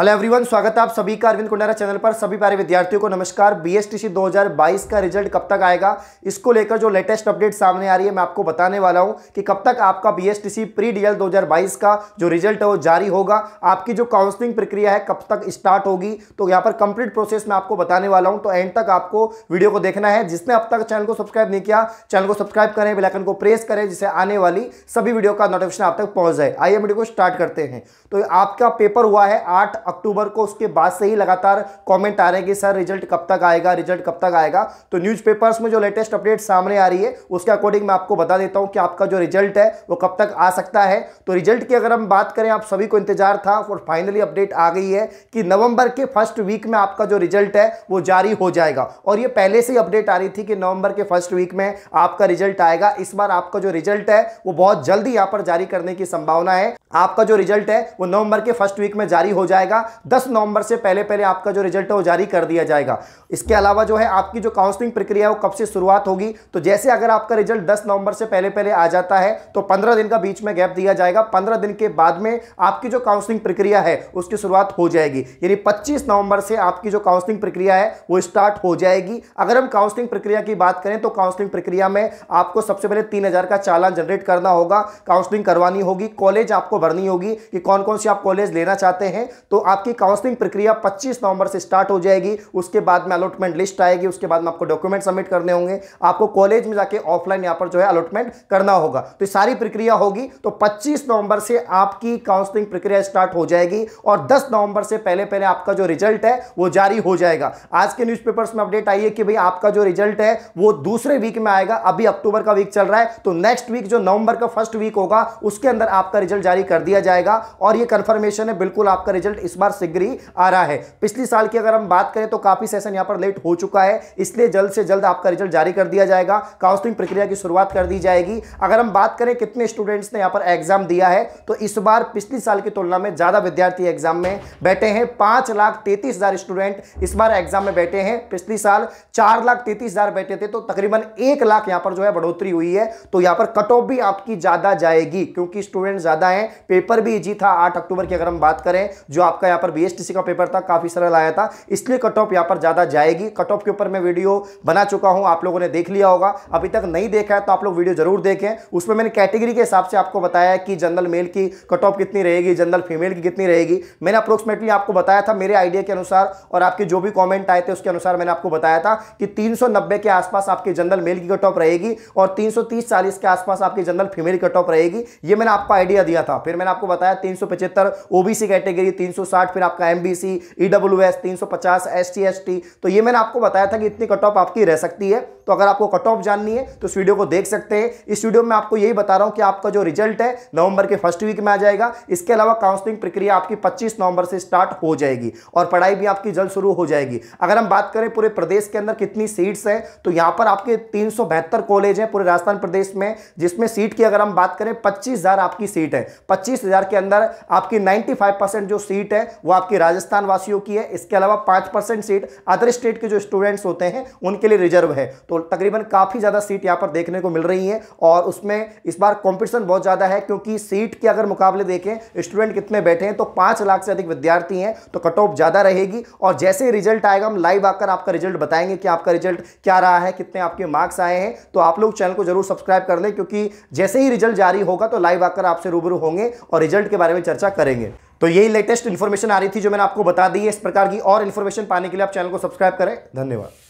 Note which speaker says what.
Speaker 1: hello everyone स्वागत है आप सभी का अरविंद कुंडारा चैनल पर सभी प्यारे विद्यार्थियों को नमस्कार बीएसटीसी 2022 का रिजल्ट कब तक आएगा इसको लेकर जो लेटेस्ट अपडेट सामने आ रही है मैं आपको बताने वाला हूं कि कब तक आपका बीएसटीसी प्री डीएल 2022 का जो रिजल्ट है वो जारी होगा आपकी जो काउंसलिंग प्रक्रिया है कब तक स्टार्ट होगी तो यहाँ पर कंप्लीट प्रोसेस मैं आपको बताने वाला हूँ तो एंड तक आपको वीडियो को देखना है जिसने अब तक चैनल को सब्सक्राइब नहीं किया चैनल को सब्सक्राइब करें बेलाइकन को प्रेस करें जिससे आने वाली सभी वीडियो का नोटिफिकेशन आप तक पहुँच जाए आइए वीडियो को स्टार्ट करते हैं तो आपका पेपर हुआ है आठ अक्टूबर को उसके बाद से ही लगातार कमेंट आ रहे हैं कि सर रिजल्ट कब तक आएगा रिजल्ट कब तक आएगा तो न्यूज़पेपर्स में जो लेटेस्ट अपडेट सामने आ रही है उसके अकॉर्डिंग मैं आपको बता देता हूँ कि आपका जो रिजल्ट है वो कब तक आ सकता है तो रिजल्ट की अगर हम बात करें आप सभी को इंतजार था और फाइनली अपडेट आ गई है कि नवंबर के फर्स्ट वीक में आपका जो रिजल्ट है वो जारी हो जाएगा और ये पहले से ही अपडेट आ रही थी कि नवंबर के फर्स्ट वीक में आपका रिजल्ट आएगा इस बार आपका जो रिजल्ट है वो बहुत जल्दी यहाँ पर जारी करने की संभावना है आपका जो रिजल्ट है वो नवंबर के फर्स्ट वीक में जारी हो जाएगा जाएगा दस नवंबर से पहले पहले आपका जो रिजल्ट है वो जारी कर दिया जाएगा इसके अलावा जो है आपकी जो काउंसलिंग प्रक्रिया है वो कब से शुरुआत होगी तो जैसे अगर आपका रिजल्ट दस नवंबर से पहले पहले आ जाता है तो पंद्रह दिन का बीच में गैप दिया जाएगा पंद्रह दिन के बाद में आपकी जो काउंसलिंग प्रक्रिया है उसकी शुरुआत हो जाएगी यानी पच्चीस नवंबर से आपकी जो काउंसलिंग प्रक्रिया है वो स्टार्ट हो जाएगी अगर हम काउंसलिंग प्रक्रिया की बात करें तो काउंसलिंग प्रक्रिया में आपको सबसे पहले तीन का चालान जनरेट करना होगा काउंसलिंग करवानी होगी कॉलेज आपको भरनी होगी कि कौन कौन सी आप कॉलेज लेना चाहते हैं तो आपकी काउंसलिंग प्रक्रिया 25 नवंबर से स्टार्ट हो जाएगी उसके बाद में अलॉटमेंट लिस्ट आएगी उसके बाद में आपको डॉक्यूमेंट सबमिट करने होंगे आपको कॉलेज में जाके ऑफलाइन यहाँ पर जो है अलॉटमेंट करना होगा तो सारी प्रक्रिया होगी तो पच्चीस नवंबर से आपकी काउंसलिंग प्रक्रिया स्टार्ट हो जाएगी और दस नवंबर से पहले पहले आपका जो रिजल्ट है वो जारी हो जाएगा आज के न्यूज में अपडेट आई है कि भाई आपका जो रिजल्ट है वो दूसरे वीक में आएगा अभी अक्टूबर का वीक चल रहा है तो नेक्स्ट वीक जो नवंबर का फर्स्ट वीक होगा उसके अंदर आपका रिजल्ट जारी कर दिया जाएगा और ये कंफर्मेशन है बिल्कुल आपका रिजल्ट इस बार शीघ्र ही आ रहा है पिछले साल की अगर हम बात करें तो काफ़ी सेशन यहां पर लेट हो चुका है इसलिए जल्द से जल्द आपका रिजल्ट जारी कर दिया जाएगा काउंसलिंग प्रक्रिया की शुरुआत कर दी जाएगी अगर हम बात करें कितने स्टूडेंट्स ने यहां पर एग्जाम दिया है तो इस बार पिछले साल की तुलना में ज़्यादा विद्यार्थी एग्जाम में बैठे हैं पांच लाख तैतीस हज़ार स्टूडेंट इस बार एग्जाम में बैठे हैं पिछले साल चार लाख तैतीस हज़ार बैठे थे तो तकरीबन एक लाख यहां पर जो है बढ़ोतरी हुई है तो यहां पर कट ऑफ भी आपकी ज़्यादा जाएगी क्योंकि स्टूडेंट ज़्यादा है पेपर भी इजी था आठ अक्टूबर की अगर हम बात करें जो आप आपका यहाँ पर बी का पेपर था काफ़ी सरल आया था इसलिए कट ऑफ यहाँ पर ज़्यादा जाएगी कट ऑफ के ऊपर मैं वीडियो बना चुका हूँ आप लोगों ने देख लिया होगा अभी तक नहीं देखा है तो आप लोग वीडियो जरूर देखें उसमें मैंने कैटेगरी के हिसाब से आपको बताया कि जनरल मेल की कट ऑफ कितनी रहेगी जनरल फीमेल की कितनी रहेगी मैंने अप्रोक्सीमेटली आपको बताया था मेरे आइडिया के अनुसार और आपके जो भी कॉमेंट आए थे उसके अनुसार मैंने आपको बताया था कि तीन के आसपास आपके जनरल मेल की कट ऑफ रहेगी और तीन सौ के आसपास आपकी जनरल फीमेल कट ऑफ रहेगी ये मैंने आपको आइडिया दिया था फिर मैंने आपको बताया तीन सौ ओबीसी कैटेगरी तीन सौ साठ फिर आपका एमबीसी ईडब्ल्यू एस तीन सौ पचास एस टी एस टी तो ये मैंने आपको बताया था कि इतनी कट ऑफ आपकी रह सकती है तो अगर आपको कट ऑफ जाननी है तो इस वीडियो को देख सकते हैं इस वीडियो में आपको यही बता रहा हूँ कि आपका जो रिजल्ट है नवंबर के फर्स्ट वीक में आ जाएगा इसके अलावा काउंसलिंग प्रक्रिया आपकी 25 नवंबर से स्टार्ट हो जाएगी और पढ़ाई भी आपकी जल्द शुरू हो जाएगी अगर हम बात करें पूरे प्रदेश के अंदर कितनी सीट्स हैं तो यहाँ पर आपके तीन कॉलेज हैं पूरे राजस्थान प्रदेश में जिसमें सीट की अगर हम बात करें पच्चीस आपकी सीट है पच्चीस के अंदर आपकी नाइन्टी जो सीट है है वो आपकी राजस्थान वासियों की है इसके अलावा पाँच परसेंट सीट अदर स्टेट के जो स्टूडेंट्स होते हैं उनके लिए रिजर्व है तो तकरीबन काफ़ी ज़्यादा सीट यहाँ पर देखने को मिल रही है और उसमें इस बार कॉम्पिटिशन बहुत ज़्यादा है क्योंकि सीट के अगर मुकाबले देखें स्टूडेंट कितने बैठे हैं तो पाँच लाख से अधिक विद्यार्थी हैं तो कट ऑफ ज़्यादा रहेगी और जैसे ही रिजल्ट आएगा हम लाइव आकर आपका रिजल्ट बताएंगे कि आपका रिजल्ट क्या रहा है कितने आपके मार्क्स आए हैं तो आप लोग चैनल को जरूर सब्सक्राइब कर लें क्योंकि जैसे ही रिजल्ट जारी होगा तो लाइव आकर आपसे रूबरू होंगे और रिजल्ट के बारे में चर्चा करेंगे तो यही लेटेस्ट इन्फॉर्मेशन आ रही थी जो मैंने आपको बता दी है इस प्रकार की और इन्फॉर्मेशन पाने के लिए आप चैनल को सब्सक्राइब करें धन्यवाद